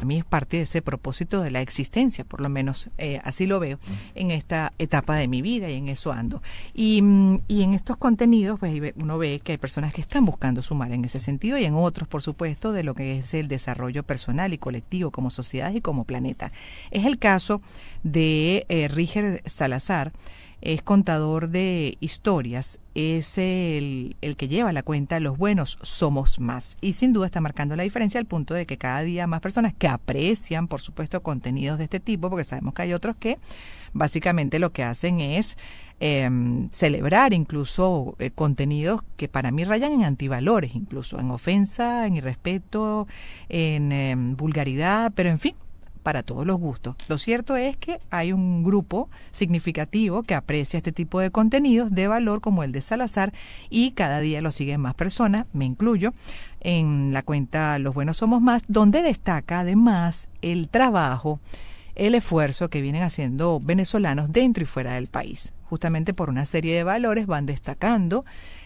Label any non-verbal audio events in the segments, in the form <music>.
A mí es parte de ese propósito de la existencia, por lo menos eh, así lo veo en esta etapa de mi vida y en eso ando. Y, mm, en estos contenidos, pues, uno ve que hay personas que están buscando sumar en ese sentido y en otros, por supuesto, de lo que es el desarrollo personal y colectivo como sociedad y como planeta. Es el caso de eh, Ríger Salazar, es contador de historias, es el, que lleva la cuenta Los Buenos Somos Más. Y sin duda está marcando la diferencia al punto de que cada día más personas que aprecian, por supuesto, contenidos de este tipo, porque sabemos que hay otros que básicamente lo que hacen es em, celebrar incluso eh, contenidos que para mí rayan en antivalores, incluso en ofensa, en irrespeto, en em, vulgaridad, pero en fin, para todos los gustos. Lo cierto es que hay un grupo significativo que aprecia este tipo de contenidos de valor como el de Salazar y cada día lo siguen más personas, me incluyo, en la cuenta Los Buenos Somos Más, donde destaca además el trabajo, el esfuerzo que vienen haciendo venezolanos dentro y fuera del país. Justamente por una serie de valores van destacando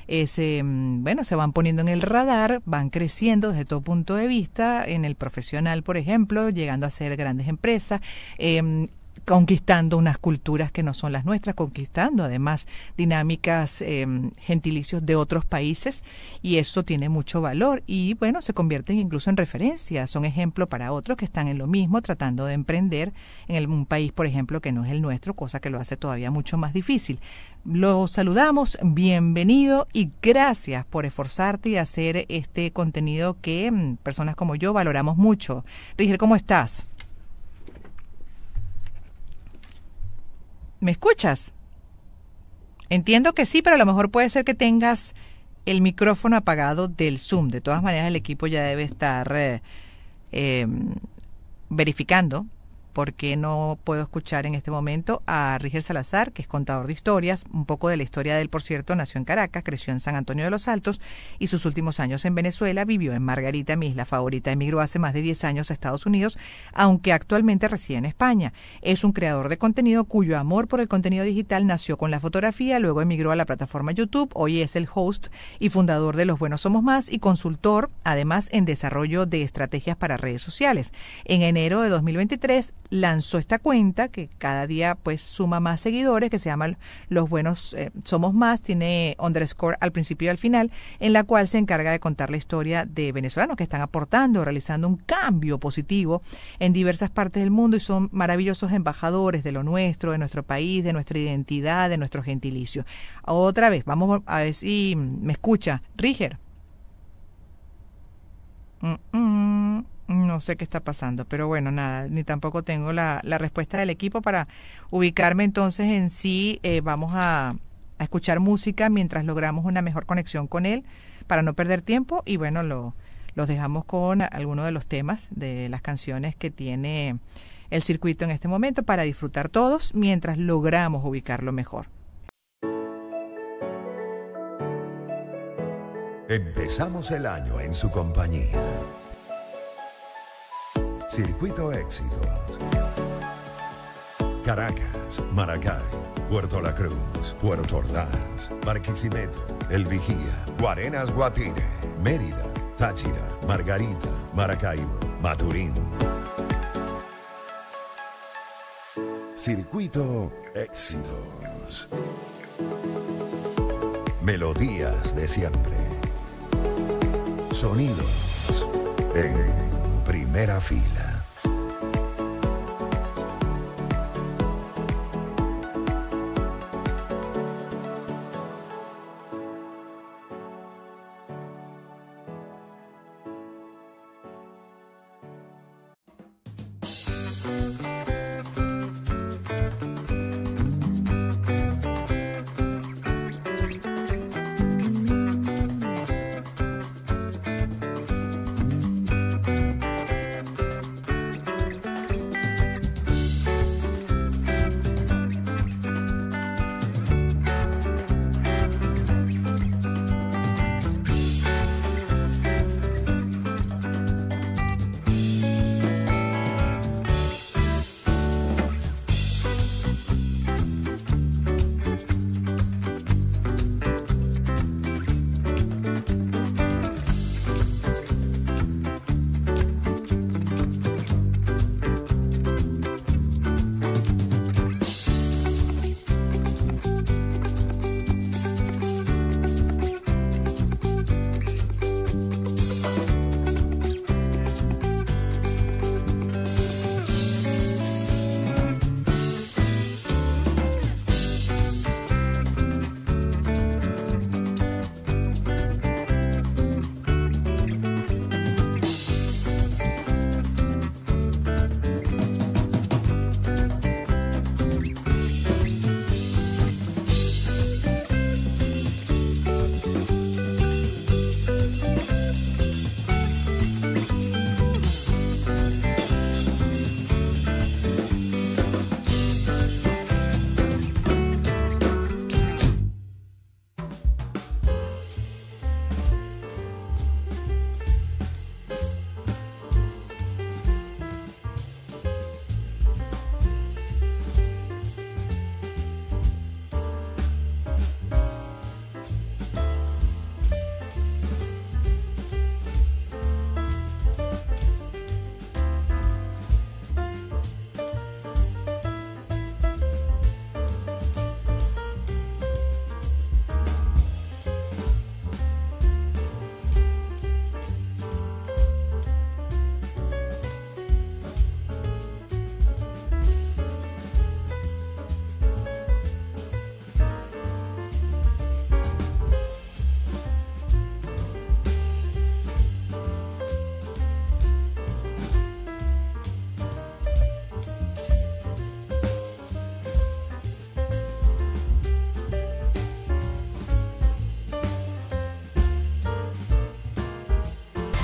ese eh, mm, bueno, se van poniendo en el radar, van creciendo desde todo punto de vista, en el profesional, por ejemplo, llegando a ser grandes empresas. Em, conquistando unas culturas que no son las nuestras, conquistando además dinámicas em, gentilicios de otros países y eso tiene mucho valor y bueno, se convierten incluso en referencia, son ejemplo para otros que están en lo mismo tratando de emprender en un país, por ejemplo, que no es el nuestro, cosa que lo hace todavía mucho más difícil. Los saludamos, bienvenido y gracias por esforzarte y hacer este contenido que em, personas como yo valoramos mucho. Ríger, ¿cómo estás? ¿Me escuchas? Entiendo que sí, pero a lo mejor puede ser que tengas el micrófono apagado del Zoom. De todas maneras, el equipo ya debe estar eh, em, verificando porque no puedo escuchar en este momento a Rigel Salazar, que es contador de historias, un poco de la historia de él, por cierto, nació en Caracas, creció en San Antonio de los Altos y sus últimos años en Venezuela, vivió en Margarita, mi isla favorita, emigró hace más de 10 años a Estados Unidos, aunque actualmente reside en España. Es un creador de contenido cuyo amor por el contenido digital nació con la fotografía, luego emigró a la plataforma YouTube, hoy es el host y fundador de Los Buenos Somos Más y consultor, además, en desarrollo de estrategias para redes sociales. En enero de 2023, lanzó esta cuenta que cada día pues suma más seguidores, que se llama Los Buenos eh, Somos Más, tiene underscore al principio y al final, en la cual se encarga de contar la historia de venezolanos que están aportando, realizando un cambio positivo en diversas partes del mundo y son maravillosos embajadores de lo nuestro, de nuestro país, de nuestra identidad, de nuestro gentilicio. Otra vez, vamos a ver si me escucha. Riger. Mm, mm. No sé qué está pasando, pero bueno, nada, ni tampoco tengo la, respuesta del equipo para ubicarme entonces en sí. Eh, vamos a, escuchar música mientras logramos una mejor conexión con él para no perder tiempo y bueno, lo, los dejamos con algunos de los temas de las canciones que tiene el circuito en este momento para disfrutar todos mientras logramos ubicarlo mejor. Empezamos el año en su compañía. Circuito Éxitos. Caracas, Maracay, Puerto La Cruz, Puerto Ordaz, Barquisimeto, El Vigía, Guarenas Guatire, Mérida, Táchira, Margarita, Maracaibo, Maturín. Circuito Éxitos. Melodías de siempre. Sonidos en primera fila.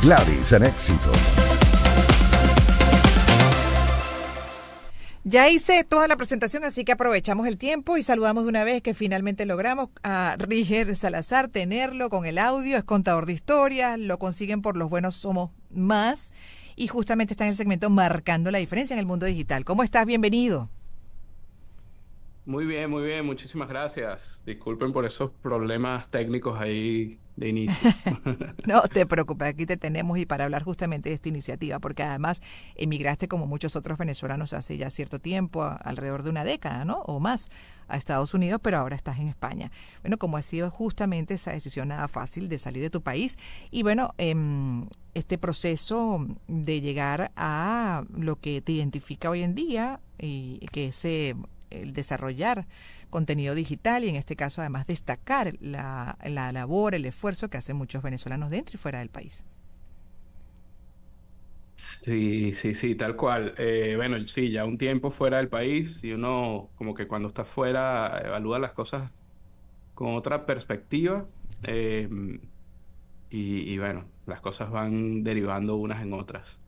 Gladys en éxito. Ya hice toda la presentación, así que aprovechamos el tiempo y saludamos de una vez que finalmente logramos a Ríger Salazar tenerlo con el audio, es contador de historias, lo consiguen por los buenos somos más y justamente está en el segmento marcando la diferencia en el mundo digital. ¿Cómo estás? Bienvenido. Muy bien, muy bien, muchísimas gracias. Disculpen por esos problemas técnicos ahí de inicio. <laughs> no te preocupes, aquí te tenemos y para hablar justamente de esta iniciativa, porque además emigraste como muchos otros venezolanos hace ya cierto tiempo, alrededor de una década, ¿no? O más, a Estados Unidos, pero ahora estás en España. Bueno, como ha sido justamente esa decisión nada fácil de salir de tu país y bueno, em, este proceso de llegar a lo que te identifica hoy en día y que se el desarrollar contenido digital y en este caso además destacar la, labor, el esfuerzo que hacen muchos venezolanos dentro y fuera del país. Sí, sí, sí, tal cual. Eh, bueno, sí, ya un tiempo fuera del país y uno como que cuando está fuera evalúa las cosas con otra perspectiva eh, y bueno, las cosas van derivando unas en otras.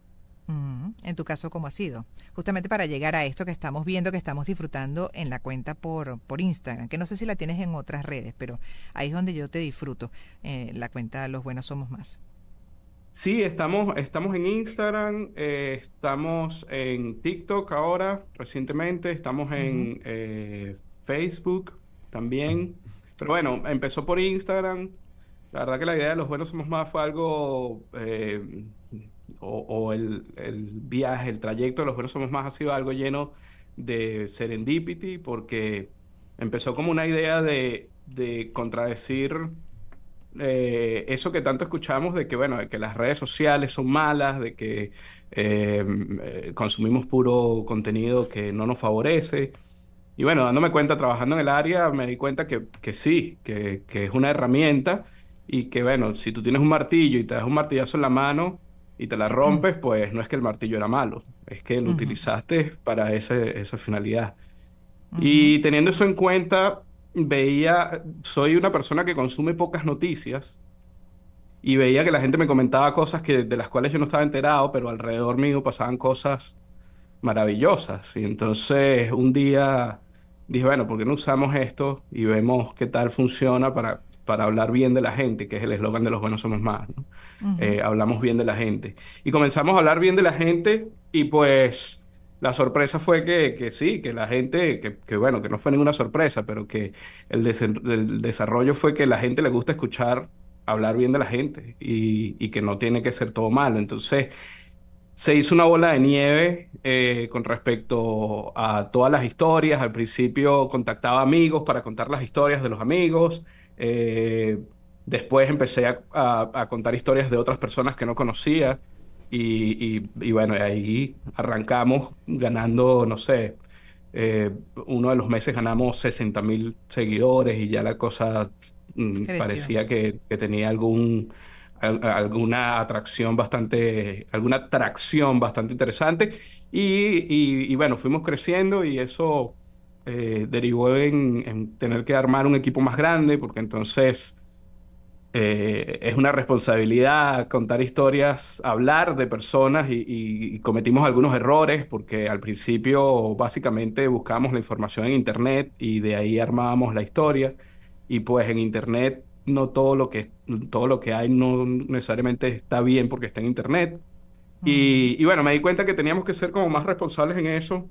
En tu caso, ¿cómo ha sido? Justamente para llegar a esto que estamos viendo, que estamos disfrutando en la cuenta por, por Instagram, que no sé si la tienes en otras redes, pero ahí es donde yo te disfruto, eh, la cuenta Los Buenos Somos Más. Sí, estamos, estamos en Instagram, eh, estamos en TikTok ahora, recientemente, estamos en eh, Facebook también. Pero bueno, empezó por Instagram. La verdad que la idea de Los Buenos Somos Más fue algo o, el, viaje, el trayecto de los buenos somos más ha sido algo lleno de serendipity porque empezó como una idea de, contradecir eh, eso que tanto escuchamos de que, bueno, de que las redes sociales son malas, de que eh, eh, consumimos puro contenido que no nos favorece. Y bueno, dándome cuenta, trabajando en el área, me di cuenta que, sí, que, que, es una herramienta y que, bueno, si tú tienes un martillo y te das un martillazo en la mano, y te la rompes, pues no es que el martillo era malo, es que lo utilizaste para esa finalidad. Y teniendo eso en cuenta, veía, soy una persona que consume pocas noticias y veía que la gente me comentaba cosas que, de las cuales yo no estaba enterado, pero alrededor mío pasaban cosas maravillosas. Y entonces un día dije, bueno, ¿por qué no usamos esto y vemos qué tal funciona para para hablar bien de la gente, que es el eslogan de los buenos somos más, eh, hablamos bien de la gente. Y comenzamos a hablar bien de la gente y pues la sorpresa fue que, sí, que la gente, que, bueno, que no fue ninguna sorpresa, pero que el, desarrollo fue que la gente le gusta escuchar hablar bien de la gente y, que no tiene que ser todo malo. Entonces, se hizo una bola de nieve eh, con respecto a todas las historias. Al principio contactaba amigos para contar las historias de los amigos. Eh, después empecé a, contar historias de otras personas que no conocía y, bueno, ahí arrancamos ganando, no sé, eh, uno de los meses ganamos 60 mil seguidores y ya la cosa mm, parecía que, tenía algún alguna atracción bastante alguna atracción bastante interesante y, y bueno fuimos creciendo y eso eh, derivó en, tener que armar un equipo más grande, porque entonces eh, es una responsabilidad contar historias, hablar de personas y, cometimos algunos errores, porque al principio básicamente buscábamos la información en Internet y de ahí armábamos la historia, y pues en Internet no todo lo que, todo lo que hay no necesariamente está bien porque está en Internet. y bueno, me di cuenta que teníamos que ser como más responsables en eso,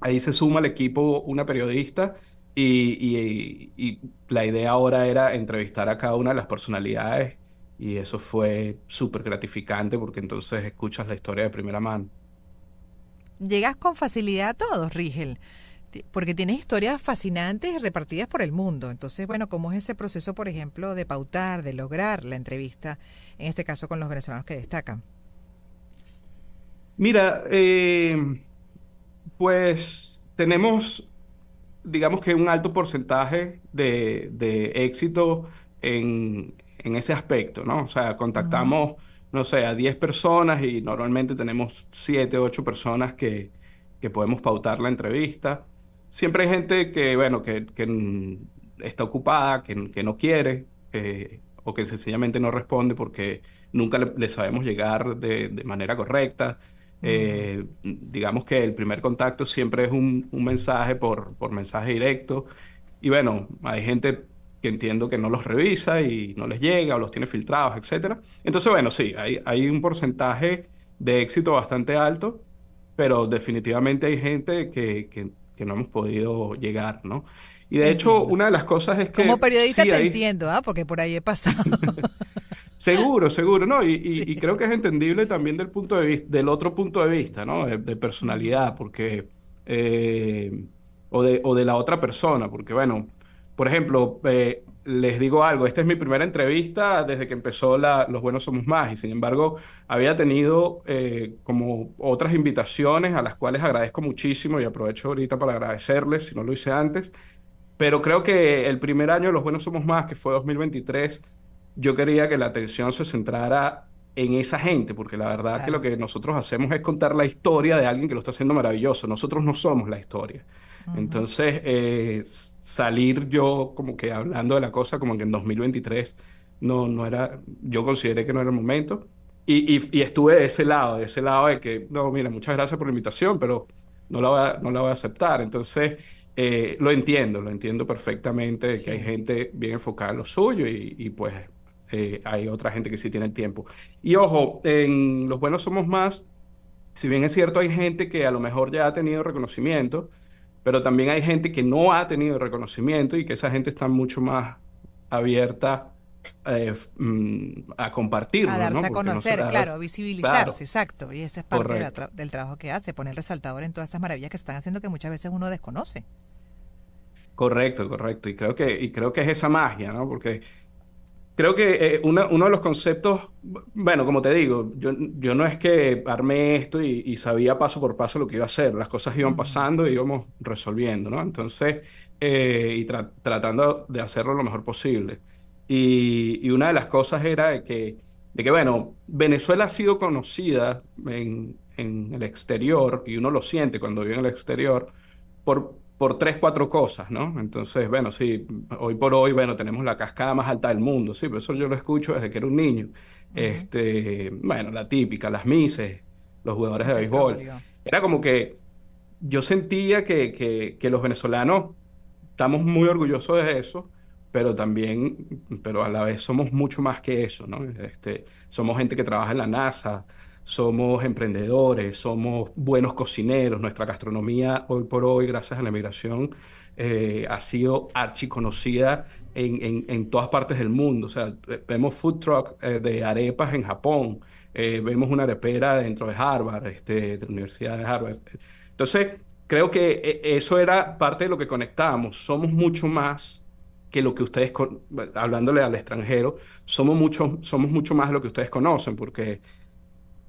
Ahí se suma al equipo una periodista y, la idea ahora era entrevistar a cada una de las personalidades y eso fue súper gratificante porque entonces escuchas la historia de primera mano. Llegas con facilidad a todos, Rigel, porque tienes historias fascinantes repartidas por el mundo. Entonces, bueno, ¿cómo es ese proceso, por ejemplo, de pautar, de lograr la entrevista, en este caso con los venezolanos que destacan? Mira, eh, pues tenemos, digamos que un alto porcentaje de, éxito en, ese aspecto, ¿no? O sea, contactamos, no sé, a 10 personas y normalmente tenemos 7, 8 personas que, podemos pautar la entrevista. Siempre hay gente que, bueno, que, que está ocupada, que, no quiere eh, o que sencillamente no responde porque nunca le, sabemos llegar de manera correcta. Eh, digamos que el primer contacto siempre es un, mensaje por, por, mensaje directo. Y bueno, hay gente que entiendo que no los revisa y no les llega o los tiene filtrados, etc. Entonces, bueno, sí, hay, hay un porcentaje de éxito bastante alto, pero definitivamente hay gente que, que, no hemos podido llegar, ¿no? Y de hecho, una de las cosas es que... Como periodista te entiendo, ¿ah? porque por ahí he pasado. <laughs> Seguro, seguro, ¿no? Y, creo que es entendible también del punto de vista, del otro punto de vista, ¿no? De, personalidad, porque eh, o, de, o de la otra persona, porque bueno, por ejemplo, eh, les digo algo, esta es mi primera entrevista desde que empezó la Los Buenos Somos Más y sin embargo había tenido eh, como otras invitaciones a las cuales agradezco muchísimo y aprovecho ahorita para agradecerles si no lo hice antes, pero creo que el primer año de Los Buenos Somos Más, que fue 2023, yo quería que la atención se centrara en esa gente, porque la verdad que lo que nosotros hacemos es contar la historia de alguien que lo está haciendo maravilloso. Nosotros no somos la historia. Entonces, eh, salir yo como que hablando de la cosa, como que en 2023, no, no era, yo consideré que no era el momento. Y, y, estuve de ese lado, de ese lado de que, no, mira, muchas gracias por la invitación, pero no la voy a, no la voy a aceptar. Entonces, eh, lo entiendo, lo entiendo perfectamente, que hay gente bien enfocada en lo suyo y, y pues eh, hay otra gente que sí tiene el tiempo. Y ojo, en Los Buenos Somos Más, si bien es cierto, hay gente que a lo mejor ya ha tenido reconocimiento, pero también hay gente que no ha tenido reconocimiento y que esa gente está mucho más abierta eh, mm, a compartir A darse a conocer, claro, a visibilizarse, exacto. Y esa es parte del trabajo que hace, poner resaltador en todas esas maravillas que están haciendo que muchas veces uno desconoce. Correcto, correcto. Y creo que, y creo que es esa magia, ¿no? Porque creo que eh, uno de los conceptos, bueno, como te digo, yo, yo no es que armé esto y, sabía paso por paso lo que iba a hacer, las cosas iban pasando y íbamos resolviendo, ¿no? Entonces, eh, y tratando de hacerlo lo mejor posible. Y, una de las cosas era de que, de que bueno, Venezuela ha sido conocida en, en el exterior, y uno lo siente cuando vive en el exterior, por, por tres, cuatro cosas, ¿no? Entonces, bueno, sí, hoy por hoy, bueno, tenemos la cascada más alta del mundo, sí, pero eso yo lo escucho desde que era un niño. Este, bueno, la típica, las mises, los jugadores de béisbol. Era como que yo sentía que, los venezolanos estamos muy orgullosos de eso, pero también, pero a la vez somos mucho más que eso, ¿no? Este, somos gente que trabaja en la NASA, somos emprendedores, somos buenos cocineros, nuestra gastronomía hoy por hoy, gracias a la migración, eh, ha sido archiconocida en, en, todas partes del mundo. O sea, vemos food truck eh, de arepas en Japón, eh, vemos una arepera dentro de Harvard, este, de la Universidad de Harvard. Entonces, creo que eso era parte de lo que conectábamos. Somos mucho más que lo que ustedes, hablándole al extranjero, somos mucho, somos mucho más de lo que ustedes conocen, porque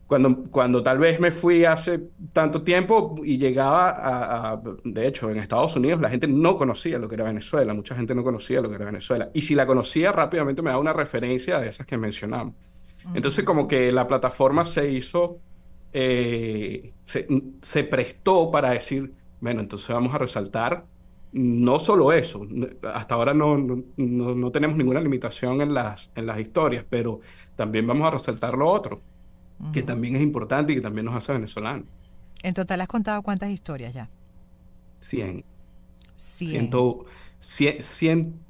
cuando, cuando tal vez me fui hace tanto tiempo y llegaba a, de hecho, en Estados Unidos la gente no conocía lo que era Venezuela, mucha gente no conocía lo que era Venezuela. Y si la conocía rápidamente me da una referencia de esas que mencionamos. Entonces como que la plataforma se hizo, eh, se, prestó para decir, bueno, entonces vamos a resaltar no solo eso, hasta ahora no, no, no tenemos ninguna limitación en las, en las historias, pero también vamos a resaltar lo otro que también es importante y que también nos hace venezolanos. En total has contado cuántas historias ya. 100. 100. 100,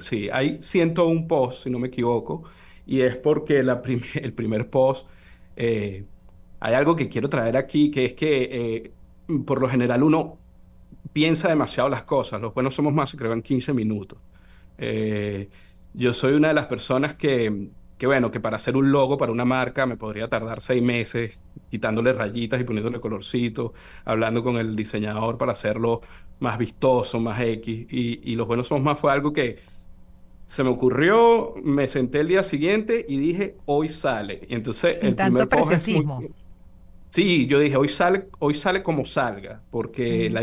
sí. Hay 101 posts, si no me equivoco, y es porque la <laughs> el primer post, eh, hay algo que quiero traer aquí, que es que eh, por lo general uno piensa demasiado las cosas, los buenos somos más, creo, en 15 minutos. Eh, yo soy una de las personas que que bueno, que para hacer un logo para una marca me podría tardar seis meses quitándole rayitas y poniéndole colorcito, hablando con el diseñador para hacerlo más vistoso, más X. Y, y los buenos somos más fue algo que se me ocurrió, me senté el día siguiente y dije, hoy sale. Y entonces tanto primer Sí, yo dije, hoy sale, hoy sale como salga, porque la,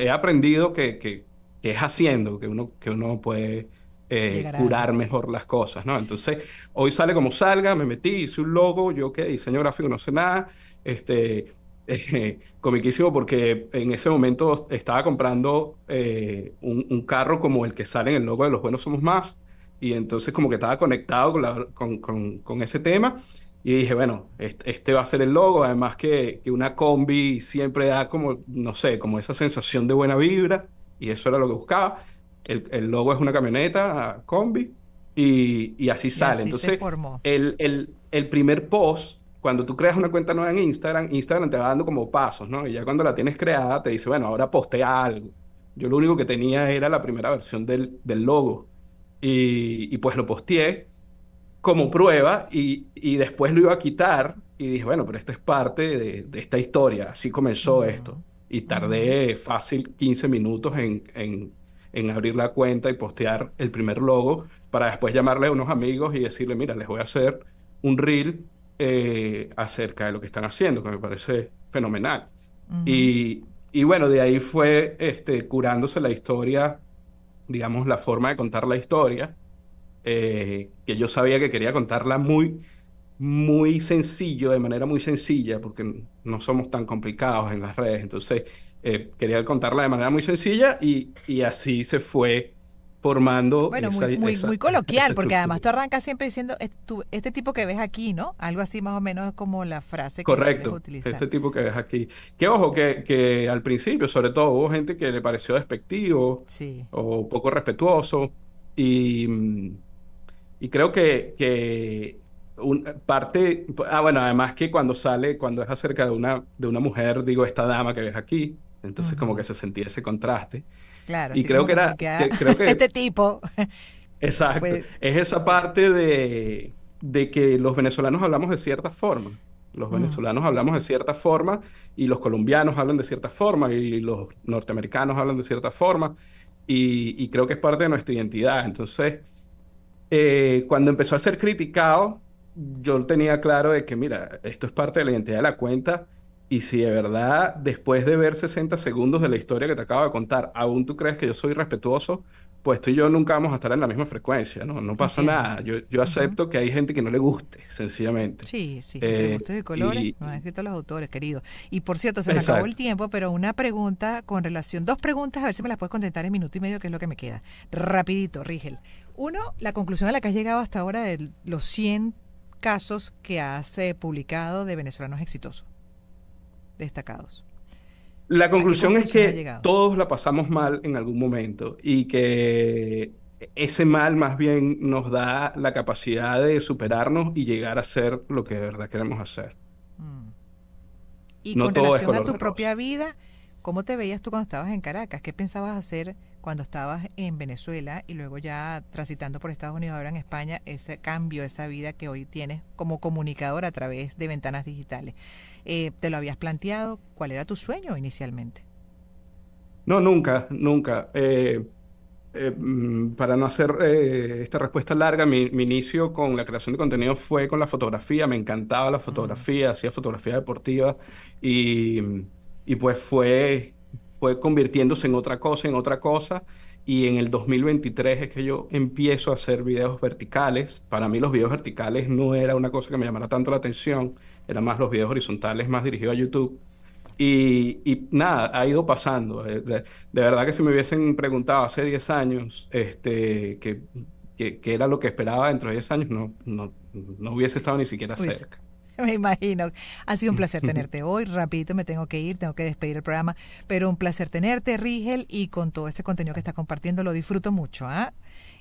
he aprendido que, es haciendo, que uno, que uno puede eh, curar mejor las cosas, ¿no? Entonces, hoy sale como salga, me metí, hice un logo, yo ¿qué? diseño gráfico no sé nada, este, <laughs> eh, comiquísimo porque en ese momento estaba comprando eh, un, carro como el que sale en el logo de Los Buenos Somos Más, y entonces como que estaba conectado con, con, con, ese tema, y dije, bueno, este, este, va a ser el logo, además que, que una combi siempre da como, no sé, como esa sensación de buena vibra, y eso era lo que buscaba el, logo es una camioneta, ah, combi, y, y así sale. Entonces, El, el, el, primer post, cuando tú creas una cuenta nueva en Instagram, Instagram te va dando como pasos, ¿no? Y ya cuando la tienes creada, te dice, bueno, ahora postea algo. Yo lo único que tenía era la primera versión del, logo. Y, pues lo posteé como prueba y, después lo iba a quitar y dije, bueno, pero esto es parte de, esta historia, así comenzó esto. Y tardé fácil 15 minutos en en abrir la cuenta y postear el primer logo para después llamarle a unos amigos y decirle, mira, les voy a hacer un reel eh, acerca de lo que están haciendo, que me parece fenomenal. y, bueno, de ahí fue este, curándose la historia, digamos, la forma de contar la historia, eh, que yo sabía que quería contarla muy, muy sencillo, de manera muy sencilla, porque no somos tan complicados en las redes. Entonces, eh, quería contarla de manera muy sencilla y, así se fue formando. Bueno, esa, muy, muy, coloquial, porque además tú arrancas siempre diciendo este tipo que ves aquí, ¿no? Algo así más o menos como la frase que Correcto, utilizar. este tipo que ves aquí. Que ojo, que, que, al principio, sobre todo, hubo gente que le pareció despectivo o poco respetuoso. Y, mm, y creo que, que parte. Ah, bueno, además que cuando sale, cuando es acerca de una, de una mujer, digo, esta dama que ves aquí. Entonces como que se sentía ese contraste. Claro. Y creo que era... <laughs> este tipo. Exacto. Pues es esa parte de, que los venezolanos hablamos de cierta forma. Los venezolanos hablamos de cierta forma y los colombianos hablan de cierta forma y los norteamericanos hablan de cierta forma y, creo que es parte de nuestra identidad. Entonces, eh, cuando empezó a ser criticado, yo tenía claro de que, mira, esto es parte de la identidad de la cuenta y si de verdad, después de ver 60 segundos de la historia que te acabo de contar, aún tú crees que yo soy respetuoso, pues tú y yo nunca vamos a estar en la misma frecuencia, ¿no? No pasa nada. Yo, acepto que hay gente que no le guste, sencillamente. Sí, sí, gustos eh, y colores. Y... Nos han escrito los autores, querido. Y por cierto, se me acabó el tiempo, pero una pregunta con relación, dos preguntas, a ver si me las puedes contentar en minuto y medio, que es lo que me queda. Rapidito, Rigel. Uno, la conclusión a la que has llegado hasta ahora de los 100 casos que has eh, publicado de venezolanos exitosos destacados. La conclusión es que todos la pasamos mal en algún momento y que ese mal más bien nos da la capacidad de superarnos y llegar a ser lo que de verdad queremos hacer. Mm. Y con relación a tu propia vida, ¿cómo te veías tú cuando estabas en Caracas? ¿Qué pensabas hacer cuando estabas en Venezuela y luego ya transitando por Estados Unidos ahora en España, ese cambio, esa vida que hoy tienes como comunicador a través de ventanas digitales? Eh, ¿Te lo habías planteado? ¿Cuál era tu sueño inicialmente? No, nunca, nunca. Eh, eh, mm, para no hacer esta respuesta larga, mi, inicio con la creación de contenido fue con la fotografía. Me encantaba la fotografía, hacía fotografía deportiva y, y pues fue, fue convirtiéndose en otra cosa, en otra cosa y en el 2023 es que yo empiezo a hacer videos verticales. Para mí los videos verticales no era una cosa que me llamara tanto la atención eran más los videos horizontales, más dirigidos a YouTube. Y, y, nada, ha ido pasando. Eh, de, verdad que si me hubiesen preguntado hace 10 años este, que, que, era lo que esperaba dentro de 10 años, no, no, hubiese estado ni siquiera cerca. <laughs> Me imagino. Ha sido un placer <laughs> tenerte hoy. Rapidito me tengo que ir, tengo que despedir el programa, pero un placer tenerte, Rigel, y con todo ese contenido que estás compartiendo, lo disfruto mucho. ¿ah?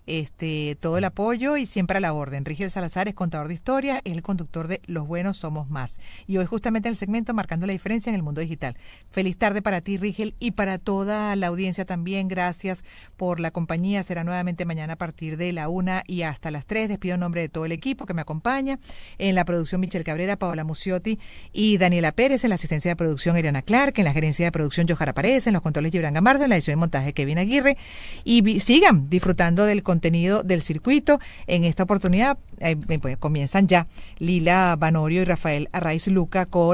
este, todo el apoyo y siempre a la orden. Rigel Salazar es contador de historia, es el conductor de Los Buenos Somos Más. Y hoy justamente en el segmento Marcando la Diferencia en el Mundo Digital. Feliz tarde para ti, Rigel, y para toda la audiencia también. Gracias por la compañía. Será nuevamente mañana a partir de la una y hasta las tres. Despido en nombre de todo el equipo que me acompaña. En la producción Michelle Cabrera, Paola Muciotti y Daniela Pérez. En la asistencia de producción Irena Clark. En la gerencia de producción Johara Paredes. En los controles Gibran Gamardo. En la edición de montaje Kevin Aguirre. Y sigan disfrutando del contenido del circuito. En esta oportunidad pues, comienzan ya Lila Banorio y Rafael Arraiz Luca con